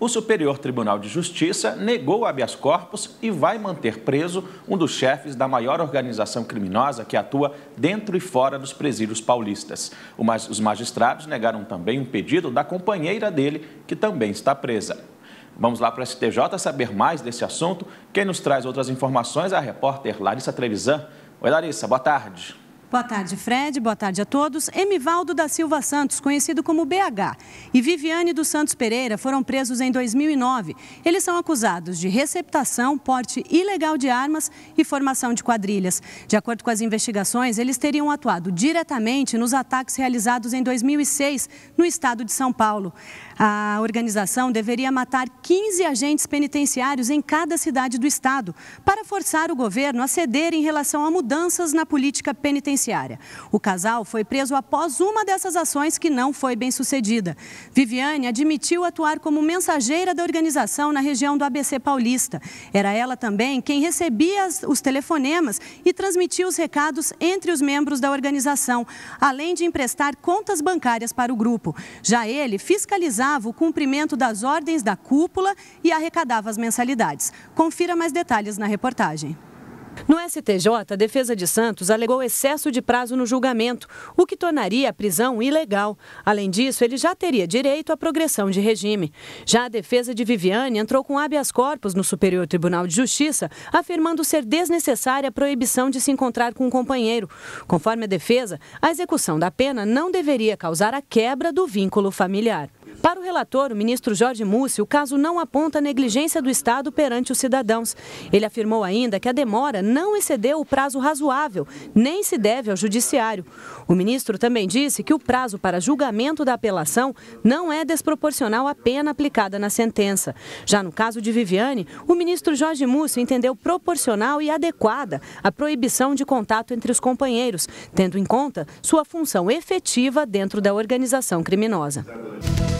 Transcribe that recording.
O Superior Tribunal de Justiça negou habeas corpus e vai manter preso um dos chefes da maior organização criminosa que atua dentro e fora dos presídios paulistas. Os magistrados negaram também um pedido da companheira dele, que também está presa. Vamos lá para o STJ saber mais desse assunto. Quem nos traz outras informações é a repórter Larissa Trevisan. Oi, Larissa, boa tarde. Boa tarde, Fred. Boa tarde a todos. Emivaldo da Silva Santos, conhecido como BH, e Viviane dos Santos Pereira foram presos em 2009. Eles são acusados de receptação, porte ilegal de armas e formação de quadrilhas. De acordo com as investigações, eles teriam atuado diretamente nos ataques realizados em 2006 no estado de São Paulo. A organização deveria matar 15 agentes penitenciários em cada cidade do estado para forçar o governo a ceder em relação a mudanças na política penitenciária penitenciária. O casal foi preso após uma dessas ações que não foi bem sucedida. Viviane admitiu atuar como mensageira da organização na região do ABC Paulista. Era ela também quem recebia os telefonemas e transmitia os recados entre os membros da organização, além de emprestar contas bancárias para o grupo. Já ele fiscalizava o cumprimento das ordens da cúpula e arrecadava as mensalidades. Confira mais detalhes na reportagem. No STJ, a defesa de Santos alegou excesso de prazo no julgamento, o que tornaria a prisão ilegal. Além disso, ele já teria direito à progressão de regime. Já a defesa de Viviane entrou com habeas corpus no Superior Tribunal de Justiça, afirmando ser desnecessária a proibição de se encontrar com um companheiro. Conforme a defesa, a execução da pena não deveria causar a quebra do vínculo familiar. Para o relator, o ministro Jorge Múcio, o caso não aponta negligência do Estado perante os cidadãos. Ele afirmou ainda que a demora não excedeu o prazo razoável, nem se deve ao judiciário. O ministro também disse que o prazo para julgamento da apelação não é desproporcional à pena aplicada na sentença. Já no caso de Viviane, o ministro Jorge Múcio entendeu proporcional e adequada a proibição de contato entre os companheiros, tendo em conta sua função efetiva dentro da organização criminosa.